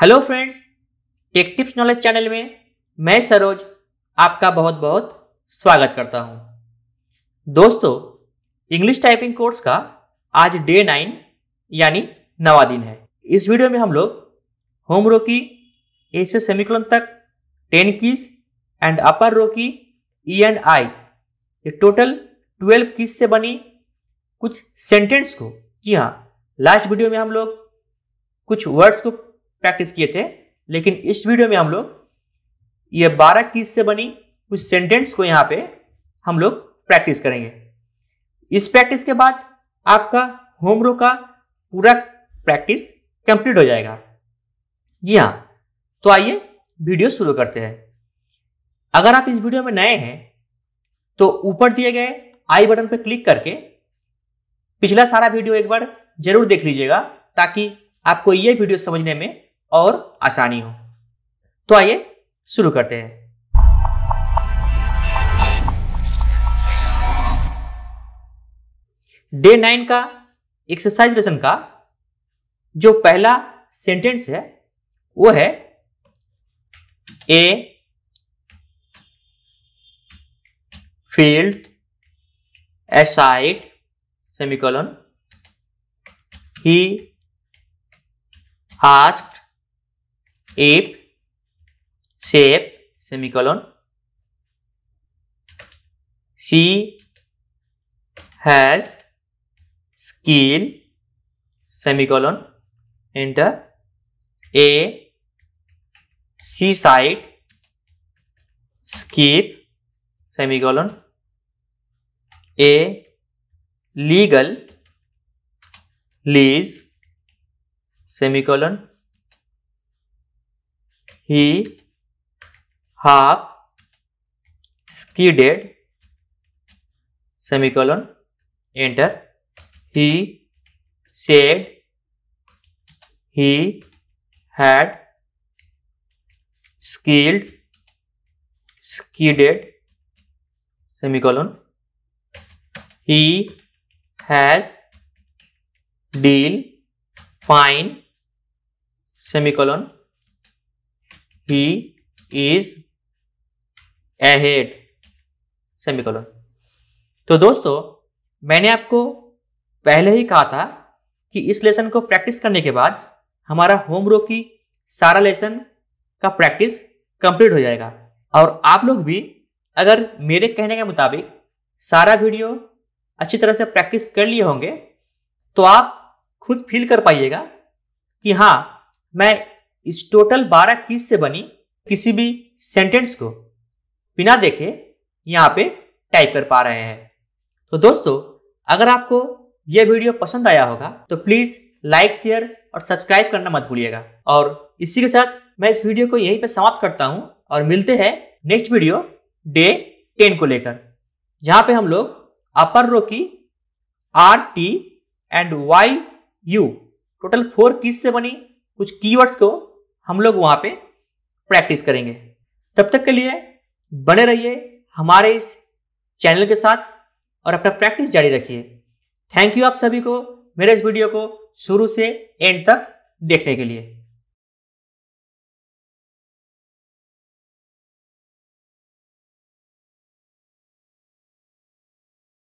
hello friends tech tips knowledge channel में मैं सरोज आपका बहुत बहुत स्वागत करता हूं दोस्तों इंग्लिश टाइपिंग कोर्स का आज डे नाइन यानी नवा दिन है इस वीडियो में हम लोग होम रो की ए से सेमिकलन तक ten keys and upper row की ई एंड आई ये टोटल ट्वेल्व कीस से बनी कुछ सेंटेंस को जी हाँ लास्ट वीडियो में हम लोग कुछ वर्ड्स को प्रैक्टिस किए थे लेकिन इस वीडियो में हम लोग ये बारह की से बनी कुछ सेंटेंस को यहाँ पे हम लोग प्रैक्टिस करेंगे इस प्रैक्टिस के बाद आपका होमवर्क का पूरा प्रैक्टिस कंप्लीट हो जाएगा जी हाँ तो आइए वीडियो शुरू करते हैं अगर आप इस वीडियो में नए हैं तो ऊपर दिए गए आई बटन पर क्लिक करके पिछला सारा वीडियो एक बार जरूर देख लीजिएगा ताकि आपको यह वीडियो समझने में और आसानी हो तो आइए शुरू करते हैं डे नाइन का एक्सरसाइज लेसन का जो पहला सेंटेंस है वो है a field aside semicolon he hast if shape semicolon she has skill semicolon enter a seaside skip semicolon a legal lease semicolon he half skidded semicolon enter he said he had skilled skidded semicolon he has deal fine semicolon he is ahead semicolon तो दोस्तों मैंने आपको पहले ही कहा था कि इस lesson को प्रैक्टिस करने के बाद हमारा होम रो की सारा लेसन का प्रैक्टिस कंप्लीट हो जाएगा और आप लोग भी अगर मेरे कहने के मुताबिक सारा वीडियो अच्छी तरह से प्रैक्टिस कर लिए होंगे तो आप खुद फील कर पाइएगा कि हाँ मैं इस टोटल बारह किस से बनी किसी भी सेंटेंस को बिना देखे यहाँ पे टाइप कर पा रहे हैं तो दोस्तों अगर आपको यह वीडियो पसंद आया होगा तो प्लीज़ लाइक शेयर और सब्सक्राइब करना मत भूलिएगा और इसी के साथ मैं इस वीडियो को यहीं पे समाप्त करता हूँ और मिलते हैं नेक्स्ट वीडियो डे टेन को लेकर यहाँ पे हम लोग अपर रो की R T and Y U total four keys से बनी कुछ कीवर्ड्स को हम लोग वहां पे प्रैक्टिस करेंगे तब तक के लिए बने रहिए हमारे इस चैनल के साथ और अपना प्रैक्टिस जारी रखिए थैंक यू आप सभी को मेरे इस वीडियो को शुरू से एंड तक देखने के लिए